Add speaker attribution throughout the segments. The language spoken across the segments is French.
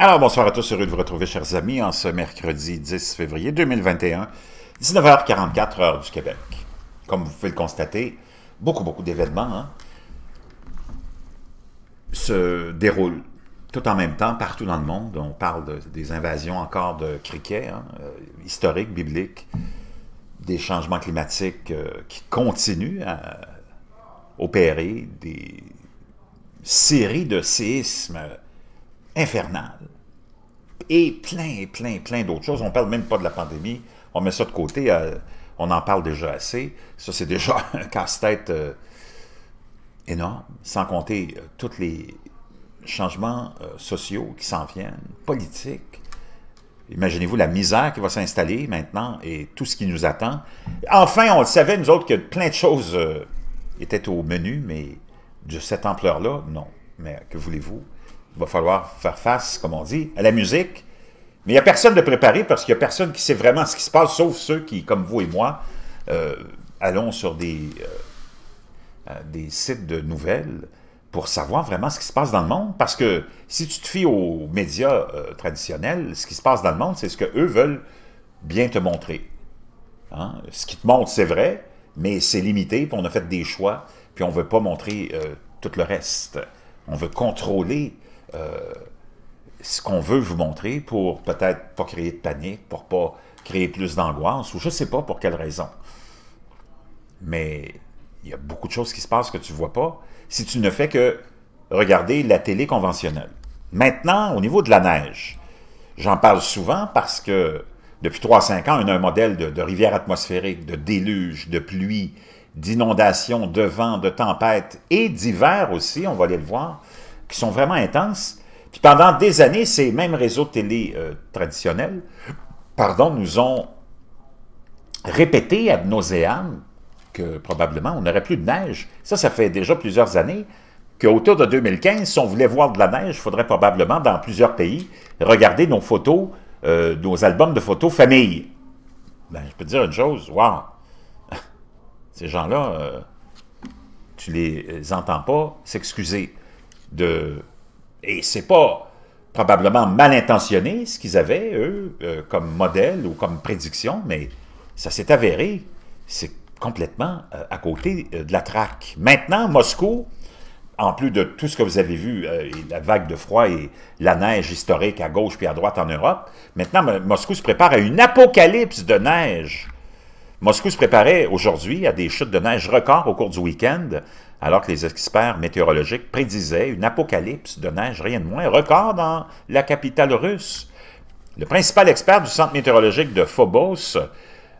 Speaker 1: Alors, bonsoir à tous, heureux de vous retrouver, chers amis, en ce mercredi 10 février 2021, 19h44, heure du Québec. Comme vous pouvez le constater, beaucoup, beaucoup d'événements hein, se déroulent tout en même temps partout dans le monde. On parle des invasions encore de criquets, hein, euh, historiques, bibliques, des changements climatiques euh, qui continuent à opérer, des séries de séismes infernal. Et plein, plein, plein d'autres choses. On ne parle même pas de la pandémie. On met ça de côté. Euh, on en parle déjà assez. Ça, c'est déjà un casse-tête euh, énorme, sans compter euh, tous les changements sociaux qui s'en viennent, politiques. Imaginez-vous la misère qui va s'installer maintenant et tout ce qui nous attend. Enfin, on savait, nous autres, que plein de choses étaient au menu, mais de cette ampleur-là, non. Mais que voulez-vous? va falloir faire face, comme on dit, à la musique. Mais il n'y a personne de préparé parce qu'il n'y a personne qui sait vraiment ce qui se passe, sauf ceux qui, comme vous et moi, euh, allons sur des, euh, euh, des sites de nouvelles pour savoir vraiment ce qui se passe dans le monde. Parce que si tu te fies aux médias traditionnels, ce qui se passe dans le monde, c'est ce qu'eux veulent bien te montrer. Hein? Ce qu'ils te montrent, c'est vrai, mais c'est limité, puis on a fait des choix, puis on ne veut pas montrer tout le reste. On veut contrôler euh, ce qu'on veut vous montrer pour peut-être pas créer de panique, pour pas créer plus d'angoisse, ou je sais pas pour quelle raison. Mais il y a beaucoup de choses qui se passent que tu vois pas si tu ne fais que regarder la télé conventionnelle. Maintenant, au niveau de la neige, j'en parle souvent parce que depuis 3-5 ans, on a un modèle de, de rivière atmosphérique, de déluge, de pluie, d'inondation, de vent, de tempête et d'hiver aussi, on va aller le voir qui sont vraiment intenses. Puis pendant des années, ces mêmes réseaux télé euh, traditionnels, pardon, nous ont répété nos nauseam que probablement on n'aurait plus de neige. Ça, ça fait déjà plusieurs années qu'autour de 2015, si on voulait voir de la neige, il faudrait probablement, dans plusieurs pays, regarder nos photos, euh, nos albums de photos famille. Ben, je peux dire une chose, wow! Ces gens-là, euh, tu les entends pas s'excuser de... Et c'est pas probablement mal intentionné ce qu'ils avaient, eux, euh, comme modèle ou comme prédiction, mais ça s'est avéré. C'est complètement euh, à côté euh, de la traque. Maintenant, Moscou, en plus de tout ce que vous avez vu, la vague de froid et la neige historique à gauche puis à droite en Europe, maintenant, Moscou se prépare à une apocalypse de neige. Moscou se préparait aujourd'hui à des chutes de neige records au cours du week-end alors que les experts météorologiques prédisaient une apocalypse de neige, rien de moins, record dans la capitale russe. Le principal expert du centre météorologique de Phobos,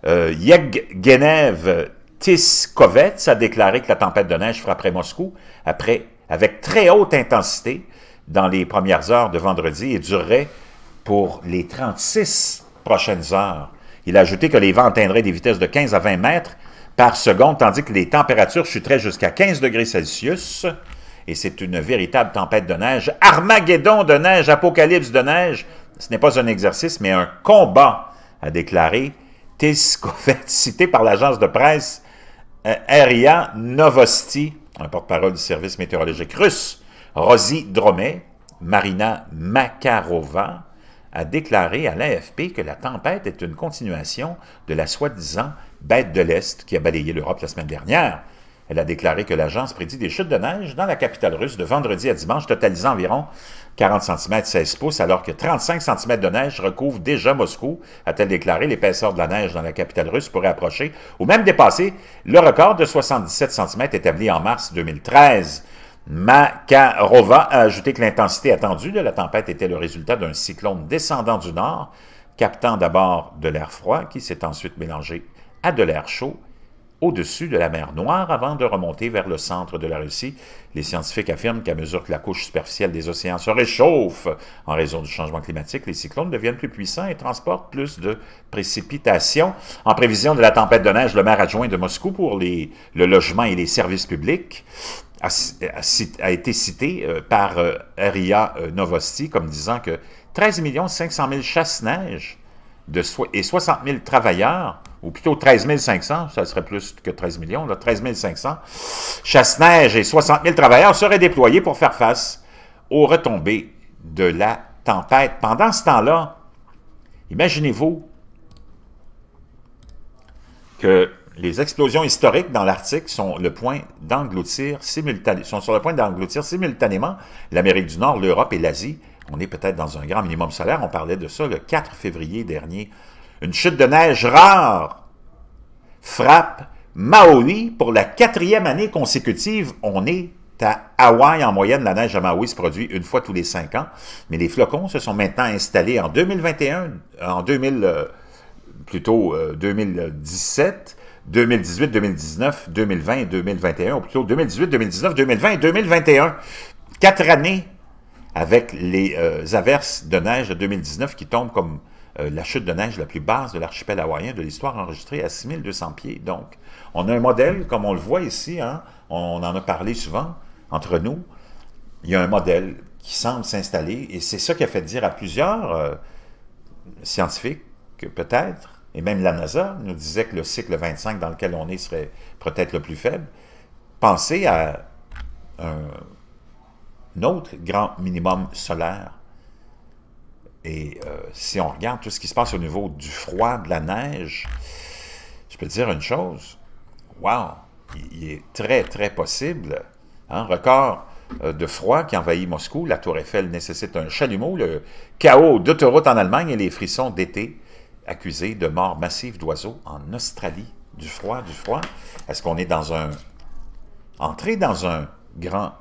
Speaker 1: euh, Yeggenev Tiskovets, a déclaré que la tempête de neige frapperait Moscou après, avec très haute intensité dans les premières heures de vendredi et durerait pour les 36 prochaines heures. Il a ajouté que les vents atteindraient des vitesses de 15 à 20 mètres par seconde, tandis que les températures chuteraient jusqu'à 15 degrés Celsius. Et c'est une véritable tempête de neige. Armageddon de neige, apocalypse de neige. Ce n'est pas un exercice, mais un combat, a déclaré Tiskovet, cité par l'agence de presse euh, RIA Novosti, un porte-parole du service météorologique russe, Rosie Dromet, Marina Makarova, a déclaré à l'AFP que la tempête est une continuation de la soi-disant bête de l'Est qui a balayé l'Europe la semaine dernière. Elle a déclaré que l'agence prédit des chutes de neige dans la capitale russe de vendredi à dimanche, totalisant environ 40 cm 16 pouces, alors que 35 cm de neige recouvre déjà Moscou, a-t-elle déclaré. L'épaisseur de la neige dans la capitale russe pourrait approcher ou même dépasser le record de 77 cm établi en mars 2013. Makarova a ajouté que l'intensité attendue de la tempête était le résultat d'un cyclone descendant du nord, captant d'abord de l'air froid qui s'est ensuite mélangé à de l'air chaud au-dessus de la mer Noire avant de remonter vers le centre de la Russie. Les scientifiques affirment qu'à mesure que la couche superficielle des océans se réchauffe en raison du changement climatique, les cyclones deviennent plus puissants et transportent plus de précipitations. En prévision de la tempête de neige, le maire adjoint de Moscou pour les, le logement et les services publics a, été cité euh, par euh, RIA euh, Novosti comme disant que 13 500 000 chasse-neige et 60 000 travailleurs ou plutôt 13 500, ça serait plus que 13 millions, 13 500, chasse-neige et 60 000 travailleurs seraient déployés pour faire face aux retombées de la tempête. Pendant ce temps-là, imaginez-vous que les explosions historiques dans l'Arctique sont, sont sur le point d'engloutir simultanément l'Amérique du Nord, l'Europe et l'Asie. On est peut-être dans un grand minimum salaire. On parlait de ça le 4 février dernier une chute de neige rare frappe Maui pour la quatrième année consécutive. On est à Hawaï en moyenne. La neige à Maui se produit une fois tous les cinq ans. Mais les flocons se sont maintenant installés en 2021, en 2000, plutôt 2017, 2018, 2019, 2020 et 2021, ou plutôt 2018, 2019, 2020 2021. Quatre années avec les averses de neige de 2019 qui tombent comme euh, la chute de neige la plus basse de l'archipel hawaïen de l'histoire enregistrée à 6200 pieds. Donc, on a un modèle, comme on le voit ici, hein, on en a parlé souvent entre nous, il y a un modèle qui semble s'installer, et c'est ça qui a fait dire à plusieurs euh, scientifiques scientifiques, peut-être, et même la NASA nous disait que le cycle 25 dans lequel on est serait peut-être le plus faible. Pensez à un autre grand minimum solaire et euh, si on regarde tout ce qui se passe au niveau du froid, de la neige, je peux dire une chose. Wow! Il, est très, très possible. Un hein, record euh, de froid qui envahit Moscou. La tour Eiffel nécessite un chalumeau. Le chaos d'autoroute en Allemagne et les frissons d'été accusés de morts massives d'oiseaux en Australie. Du froid, du froid. Est-ce qu'on est dans un... entré dans un grand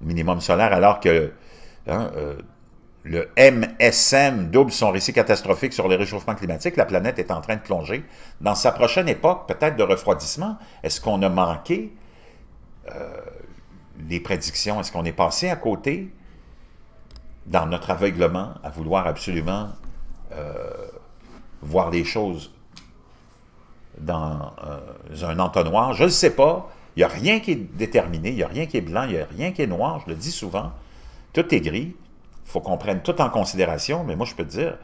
Speaker 1: minimum solaire alors que hein, euh, le MSM double son récit catastrophique sur le réchauffement climatique, la planète est en train de plonger dans sa prochaine époque, peut-être de refroidissement. Est-ce qu'on a manqué euh, les prédictions? Est-ce qu'on est passé à côté dans notre aveuglement à vouloir absolument euh, voir les choses dans euh, un entonnoir? Je ne sais pas. Il n'y a rien qui est déterminé, il n'y a rien qui est blanc, il n'y a rien qui est noir, je le dis souvent. Tout est gris faut qu'on prenne tout en considération, mais moi, je peux te dire,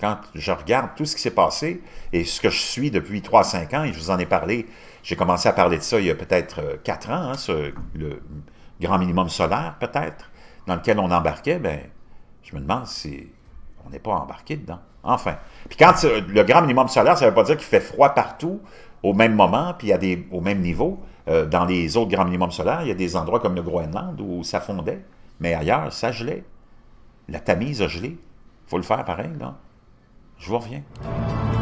Speaker 1: quand je regarde tout ce qui s'est passé et ce que je suis depuis 3-5 ans, et je vous en ai parlé, j'ai commencé à parler de ça il y a peut-être 4 euh, ans, hein, le grand minimum solaire peut-être, dans lequel on embarquait, ben, je me demande si on n'est pas embarqué dedans. Enfin. Puis quand le grand minimum solaire, ça ne veut pas dire qu'il fait froid partout au même moment, puis des, au même niveau. Euh, dans les autres grands minimums solaires, il y a des endroits comme le Groenland où ça fondait, mais ailleurs, ça gelait. La tamise a gelé. faut le faire pareil, non? Je vous reviens.